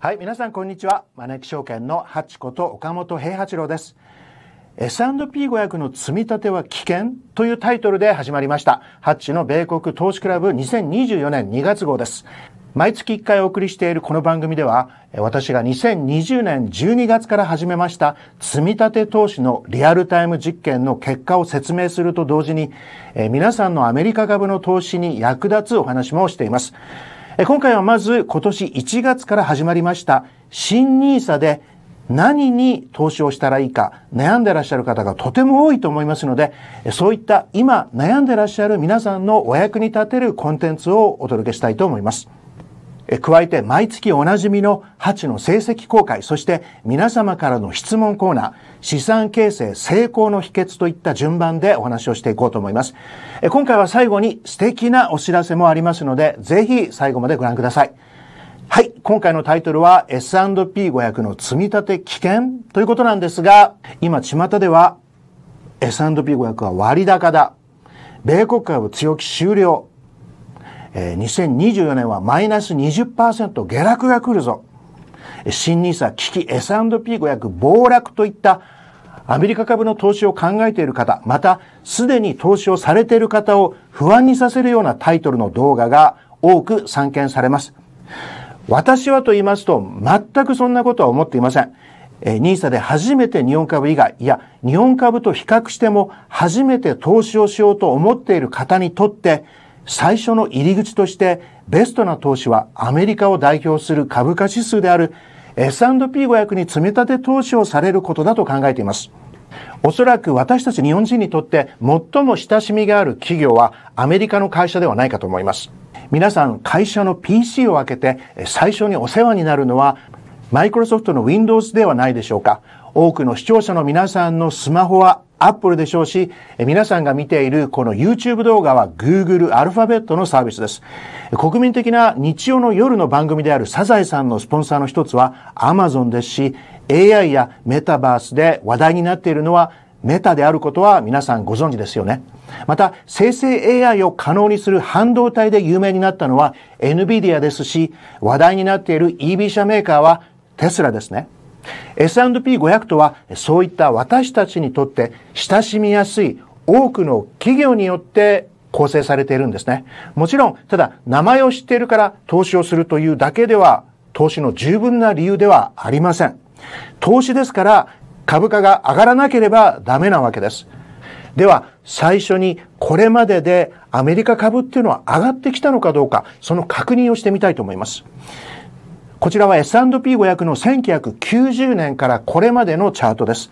はい、皆さんこんにちは。マネ証券のハチこと岡本平八郎です。S&P500 の積み立ては危険というタイトルで始まりました。ハッチの米国投資クラブ2024年2月号です。毎月1回お送りしているこの番組では、私が2020年12月から始めました積み立て投資のリアルタイム実験の結果を説明すると同時に、皆さんのアメリカ株の投資に役立つお話もしています。今回はまず今年1月から始まりました新 nisa で何に投資をしたらいいか悩んでらっしゃる方がとても多いと思いますので、そういった今悩んでらっしゃる皆さんのお役に立てるコンテンツをお届けしたいと思います。加えて毎月おなじみの8の成績公開、そして皆様からの質問コーナー、資産形成成功の秘訣といった順番でお話をしていこうと思います。今回は最後に素敵なお知らせもありますので、ぜひ最後までご覧ください。はい。今回のタイトルは S&P500 の積み立て危険ということなんですが、今巷では S&P500 は割高だ。米国株強気終了。え2024年はマイナス20%下落が来るぞ。新ニーサ危機 S&P500 暴落といったアメリカ株の投資を考えている方、また、すでに投資をされている方を不安にさせるようなタイトルの動画が多く散見されます。私はと言いますと、全くそんなことは思っていません。えー、nisa で初めて日本株以外、いや、日本株と比較しても初めて投資をしようと思っている方にとって、最初の入り口としてベストな投資はアメリカを代表する株価指数である S&P500 に積み立て投資をされることだと考えています。おそらく私たち日本人にとって最も親しみがある企業はアメリカの会社ではないかと思います。皆さん会社の PC を開けて最初にお世話になるのはマイクロソフトの Windows ではないでしょうか。多くの視聴者の皆さんのスマホはアップルでしょうし、皆さんが見ているこの YouTube 動画は Google アルファベットのサービスです。国民的な日曜の夜の番組であるサザエさんのスポンサーの一つは Amazon ですし、AI やメタバースで話題になっているのはメタであることは皆さんご存知ですよね。また、生成 AI を可能にする半導体で有名になったのは NVIDIA ですし、話題になっている EV 車メーカーはテスラですね。S&P500 とはそういった私たちにとって親しみやすい多くの企業によって構成されているんですね。もちろん、ただ名前を知っているから投資をするというだけでは投資の十分な理由ではありません。投資ですから株価が上がらなければダメなわけです。では、最初にこれまででアメリカ株っていうのは上がってきたのかどうか、その確認をしてみたいと思います。こちらは S&P500 の1990年からこれまでのチャートです。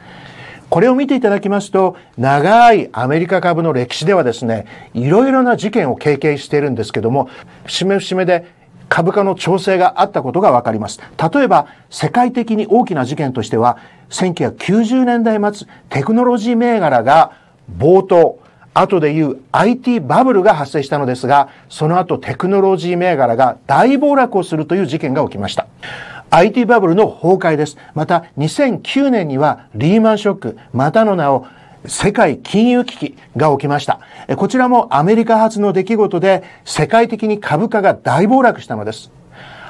これを見ていただきますと、長いアメリカ株の歴史ではですね、いろいろな事件を経験しているんですけども、節目節目で株価の調整があったことがわかります。例えば、世界的に大きな事件としては、1990年代末、テクノロジー銘柄が冒頭、後で言う IT バブルが発生したのですが、その後テクノロジー銘柄が大暴落をするという事件が起きました。IT バブルの崩壊です。また2009年にはリーマンショック、またの名を世界金融危機が起きました。こちらもアメリカ発の出来事で世界的に株価が大暴落したのです。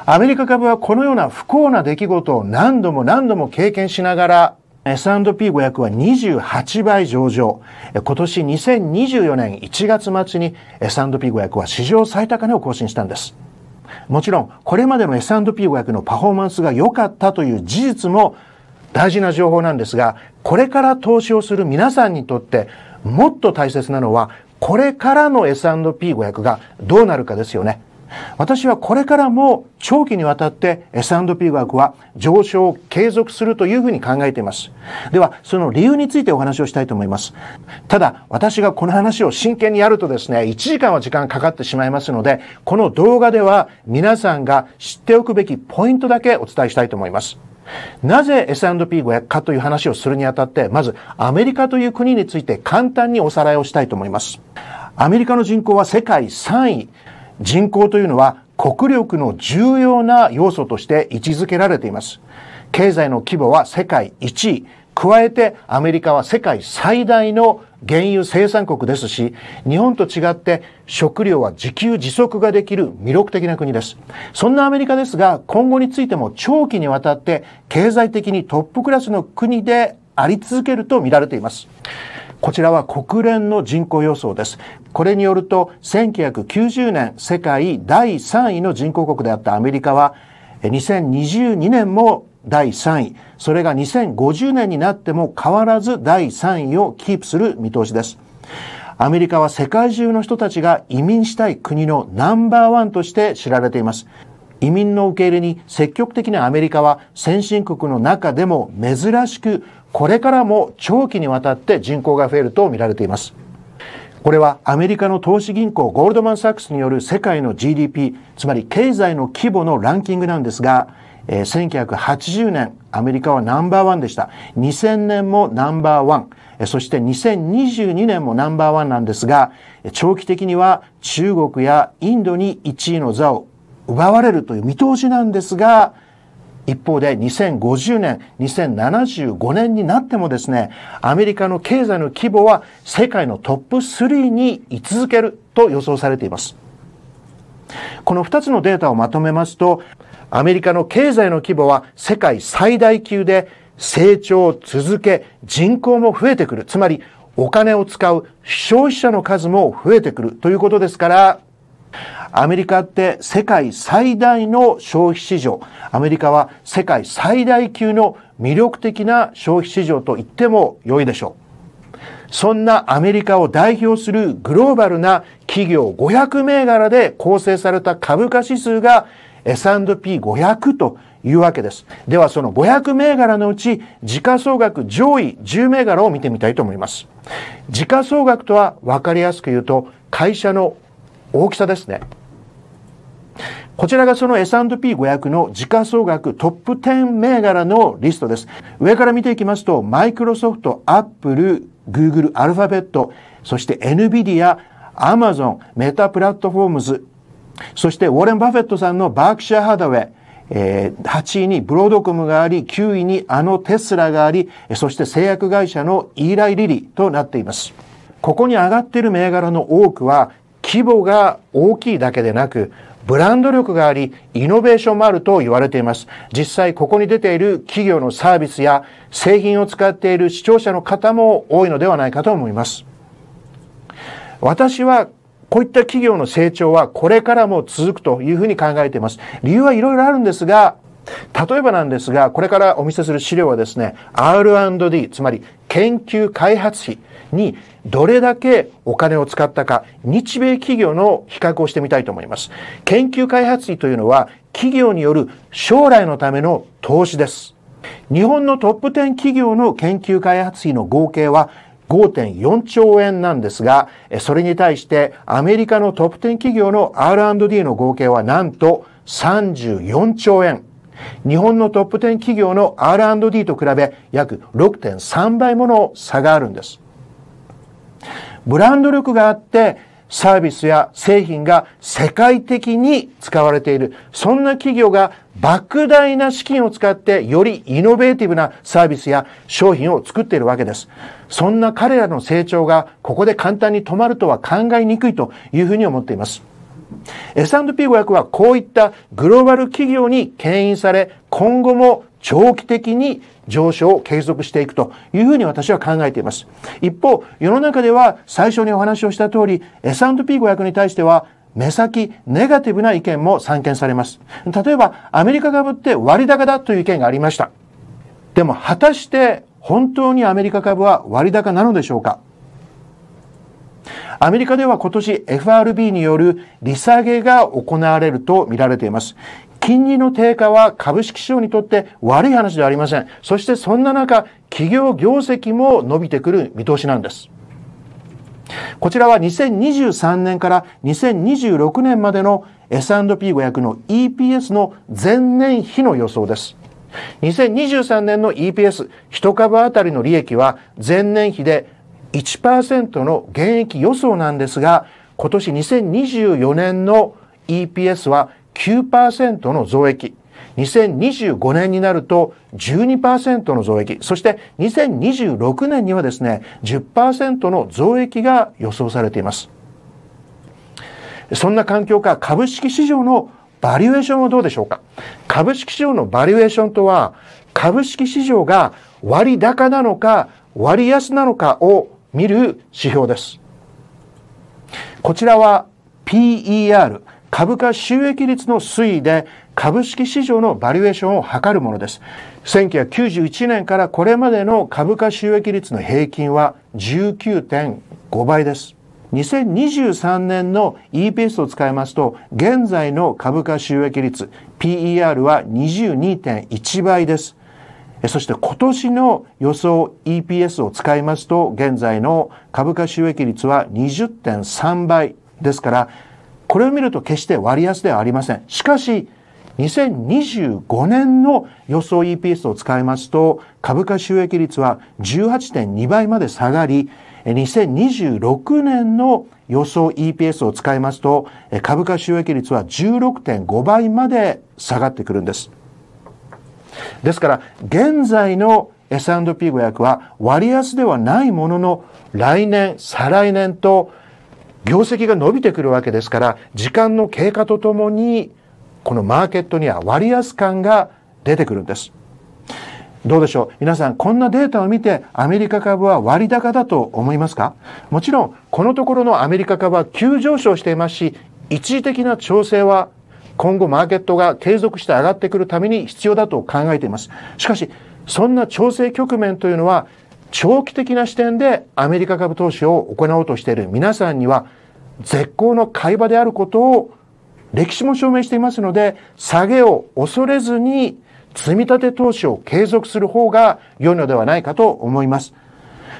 アメリカ株はこのような不幸な出来事を何度も何度も経験しながら S&P500 は28倍上場。今年2024年1月末に S&P500 は史上最高値を更新したんです。もちろん、これまでの S&P500 のパフォーマンスが良かったという事実も大事な情報なんですが、これから投資をする皆さんにとってもっと大切なのは、これからの S&P500 がどうなるかですよね。私はこれからも長期にわたって S&P 額は上昇を継続するというふうに考えています。では、その理由についてお話をしたいと思います。ただ、私がこの話を真剣にやるとですね、1時間は時間かかってしまいますので、この動画では皆さんが知っておくべきポイントだけお伝えしたいと思います。なぜ S&P500 かという話をするにあたって、まずアメリカという国について簡単におさらいをしたいと思います。アメリカの人口は世界3位。人口というのは国力の重要な要素として位置づけられています。経済の規模は世界1位。加えてアメリカは世界最大の原油生産国ですし、日本と違って食料は自給自足ができる魅力的な国です。そんなアメリカですが、今後についても長期にわたって経済的にトップクラスの国であり続けると見られています。こちらは国連の人口予想です。これによると、1990年世界第3位の人口国であったアメリカは、2022年も第3位、それが2050年になっても変わらず第3位をキープする見通しです。アメリカは世界中の人たちが移民したい国のナンバーワンとして知られています。移民の受け入れに積極的なアメリカは先進国の中でも珍しくこれからも長期にわたって人口が増えると見られています。これはアメリカの投資銀行ゴールドマン・サックスによる世界の GDP、つまり経済の規模のランキングなんですが、えー、1980年アメリカはナンバーワンでした。2000年もナンバーワン。そして2022年もナンバーワンなんですが、長期的には中国やインドに1位の座を奪われるという見通しなんですが、一方で2050年、2075年になってもですね、アメリカの経済の規模は世界のトップ3に居続けると予想されています。この2つのデータをまとめますと、アメリカの経済の規模は世界最大級で成長を続け、人口も増えてくる。つまり、お金を使う消費者の数も増えてくるということですから、アメリカって世界最大の消費市場。アメリカは世界最大級の魅力的な消費市場と言っても良いでしょう。そんなアメリカを代表するグローバルな企業500銘柄で構成された株価指数が S&P500 というわけです。ではその500銘柄のうち時価総額上位10銘柄を見てみたいと思います。時価総額とはわかりやすく言うと会社の大きさですね。こちらがその S&P500 の時価総額トップ10銘柄のリストです。上から見ていきますと、マイクロソフト、アップル、グーグル、アルファベット、そして NVIDIA、Amazon、メタプラットフォームズ、そしてウォーレン・バフェットさんのバークシャー・ハダウェイ、えー、8位にブロードコムがあり、9位にあのテスラがあり、そして製薬会社のイーライ・リリーとなっています。ここに上がっている銘柄の多くは規模が大きいだけでなく、ブランド力があり、イノベーションもあると言われています。実際、ここに出ている企業のサービスや製品を使っている視聴者の方も多いのではないかと思います。私は、こういった企業の成長はこれからも続くというふうに考えています。理由はいろいろあるんですが、例えばなんですが、これからお見せする資料はですね、R&D、つまり研究開発費にどれだけお金を使ったか、日米企業の比較をしてみたいと思います。研究開発費というのは、企業による将来のための投資です。日本のトップ10企業の研究開発費の合計は5.4兆円なんですが、それに対してアメリカのトップ10企業の R&D の合計はなんと34兆円。日本のトップ10企業の R&D と比べ約6.3倍もの差があるんです。ブランド力があってサービスや製品が世界的に使われている。そんな企業が莫大な資金を使ってよりイノベーティブなサービスや商品を作っているわけです。そんな彼らの成長がここで簡単に止まるとは考えにくいというふうに思っています。S&P500 はこういったグローバル企業に牽引され、今後も長期的に上昇を継続していくというふうに私は考えています。一方、世の中では最初にお話をした通り、S&P500 に対しては目先ネガティブな意見も散見されます。例えば、アメリカ株って割高だという意見がありました。でも、果たして本当にアメリカ株は割高なのでしょうかアメリカでは今年 FRB による利下げが行われると見られています。金利の低下は株式市場にとって悪い話ではありません。そしてそんな中、企業業績も伸びてくる見通しなんです。こちらは2023年から2026年までの S&P500 の EPS の前年比の予想です。2023年の EPS、1株当たりの利益は前年比で1%の減益予想なんですが、今年2024年の EPS は9%の増益。2025年になると12%の増益。そして2026年にはですね、10%の増益が予想されています。そんな環境下、株式市場のバリュエーションはどうでしょうか株式市場のバリュエーションとは、株式市場が割高なのか割安なのかを見る指標です。こちらは PER 株価収益率の推移で株式市場のバリュエーションを測るものです。1991年からこれまでの株価収益率の平均は19.5倍です。2023年の EPS を使いますと、現在の株価収益率 PER は22.1倍です。そして今年の予想 EPS を使いますと、現在の株価収益率は20.3倍ですから、これを見ると決して割安ではありません。しかし、2025年の予想 EPS を使いますと、株価収益率は18.2倍まで下がり、2026年の予想 EPS を使いますと、株価収益率は16.5倍まで下がってくるんです。ですから、現在の S&P 500は割安ではないものの、来年、再来年と業績が伸びてくるわけですから、時間の経過とともに、このマーケットには割安感が出てくるんです。どうでしょう皆さん、こんなデータを見て、アメリカ株は割高だと思いますかもちろん、このところのアメリカ株は急上昇していますし、一時的な調整は今後マーケットが継続して上がってくるために必要だと考えています。しかし、そんな調整局面というのは、長期的な視点でアメリカ株投資を行おうとしている皆さんには、絶好の買い場であることを歴史も証明していますので、下げを恐れずに積立投資を継続する方が良いのではないかと思います。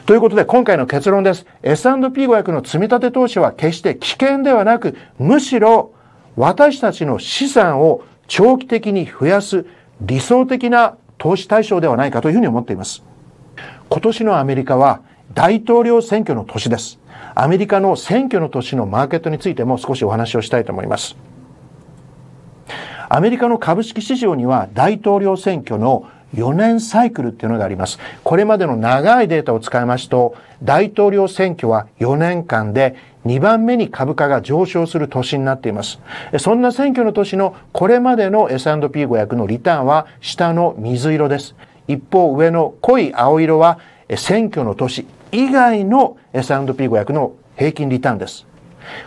ということで今回の結論です。S&P500 の積立投資は決して危険ではなく、むしろ私たちの資産を長期的に増やす理想的な投資対象ではないかというふうに思っています。今年のアメリカは大統領選挙の年です。アメリカの選挙の年のマーケットについても少しお話をしたいと思います。アメリカの株式市場には大統領選挙の4年サイクルっていうのがあります。これまでの長いデータを使いますと、大統領選挙は4年間で2番目に株価が上昇する年になっています。そんな選挙の年のこれまでの S&P500 のリターンは下の水色です。一方上の濃い青色は選挙の年以外の S&P500 の平均リターンです。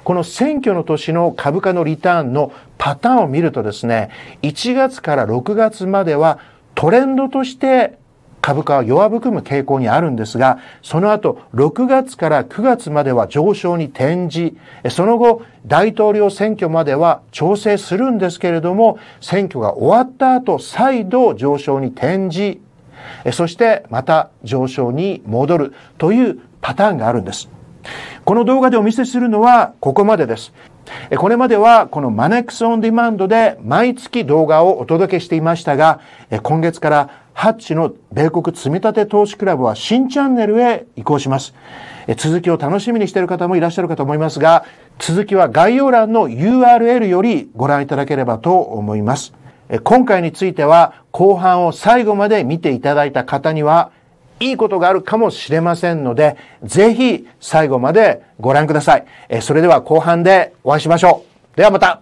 この選挙の年の株価のリターンのパターンを見るとですね、1月から6月まではトレンドとして株価は弱含む傾向にあるんですが、その後6月から9月までは上昇に転じ、その後大統領選挙までは調整するんですけれども、選挙が終わった後再度上昇に転じ、そしてまた上昇に戻るというパターンがあるんです。この動画でお見せするのはここまでです。これまではこのマネックスオンディマンドで毎月動画をお届けしていましたが、今月からハッチの米国積立投資クラブは新チャンネルへ移行します。続きを楽しみにしている方もいらっしゃるかと思いますが、続きは概要欄の URL よりご覧いただければと思います。今回については後半を最後まで見ていただいた方にはいいことがあるかもしれませんので、ぜひ最後までご覧ください。えそれでは後半でお会いしましょう。ではまた